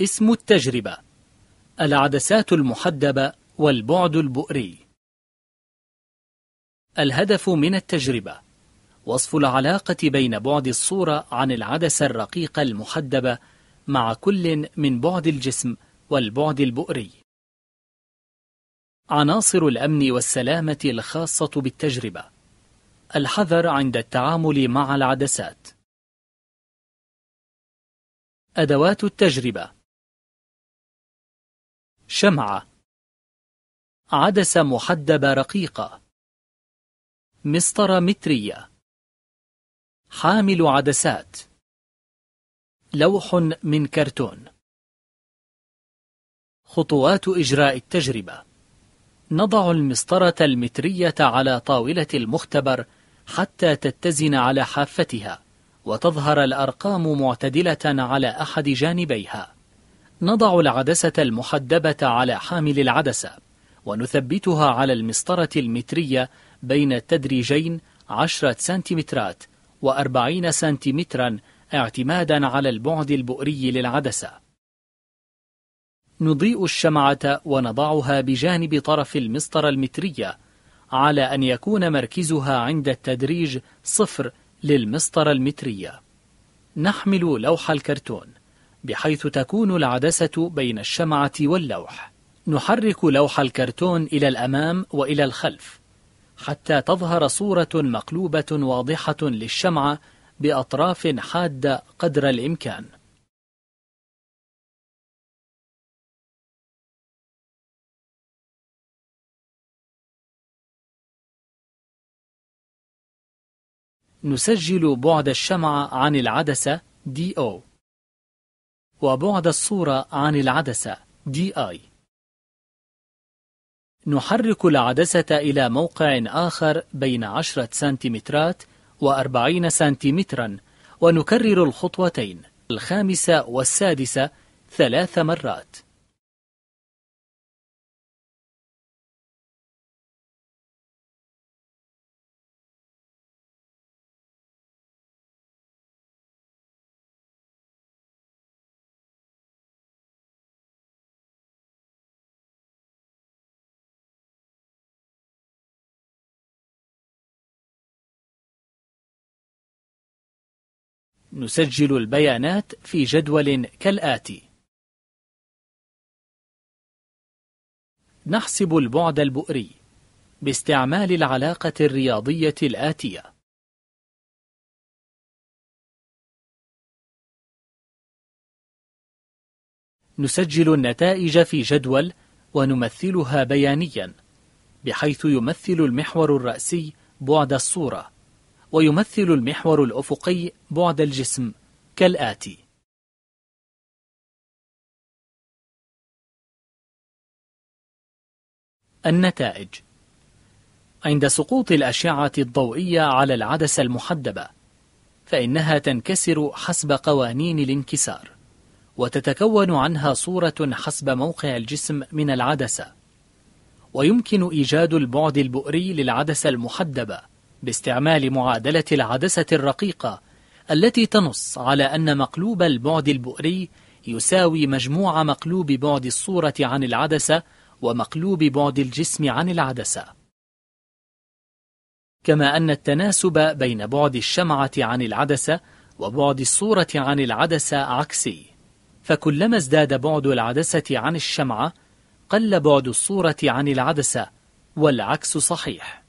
اسم التجربة العدسات المحدبة والبعد البؤري الهدف من التجربة وصف العلاقة بين بعد الصورة عن العدسة الرقيقة المحدبة مع كل من بعد الجسم والبعد البؤري عناصر الأمن والسلامة الخاصة بالتجربة الحذر عند التعامل مع العدسات أدوات التجربة شمعة عدسة محدبة رقيقة مسطرة مترية حامل عدسات لوح من كرتون خطوات إجراء التجربة نضع المسطرة المترية على طاولة المختبر حتى تتزن على حافتها وتظهر الأرقام معتدلة على أحد جانبيها نضع العدسة المحدبة على حامل العدسة ونثبتها على المسطرة المترية بين التدريجين 10 سنتيمترات و40 سنتيمترا اعتمادا على البعد البؤري للعدسة نضيء الشمعة ونضعها بجانب طرف المسطرة المترية على أن يكون مركزها عند التدريج صفر للمسطرة المترية نحمل لوح الكرتون بحيث تكون العدسة بين الشمعة واللوح نحرك لوح الكرتون إلى الأمام وإلى الخلف حتى تظهر صورة مقلوبة واضحة للشمعة بأطراف حادة قدر الإمكان نسجل بعد الشمعة عن العدسة DO وبعد الصورة عن العدسة DI نحرك العدسة إلى موقع آخر بين 10 سنتيمترات و40 سنتيمترا ونكرر الخطوتين الخامسة والسادسة ثلاث مرات نسجل البيانات في جدول كالآتي نحسب البعد البؤري باستعمال العلاقة الرياضية الآتية نسجل النتائج في جدول ونمثلها بيانيا بحيث يمثل المحور الرأسي بعد الصورة ويمثل المحور الأفقي بعد الجسم كالآتي النتائج عند سقوط الأشعة الضوئية على العدسة المحدبة فإنها تنكسر حسب قوانين الانكسار وتتكون عنها صورة حسب موقع الجسم من العدسة ويمكن إيجاد البعد البؤري للعدسة المحدبة باستعمال معادلة العدسة الرقيقة التي تنص على أن مقلوب البعد البؤري يساوي مجموع مقلوب بعد الصورة عن العدسة ومقلوب بعد الجسم عن العدسة كما أن التناسب بين بعد الشمعة عن العدسة وبعد الصورة عن العدسة عكسي فكلما ازداد بعد العدسة عن الشمعة قل بعد الصورة عن العدسة والعكس صحيح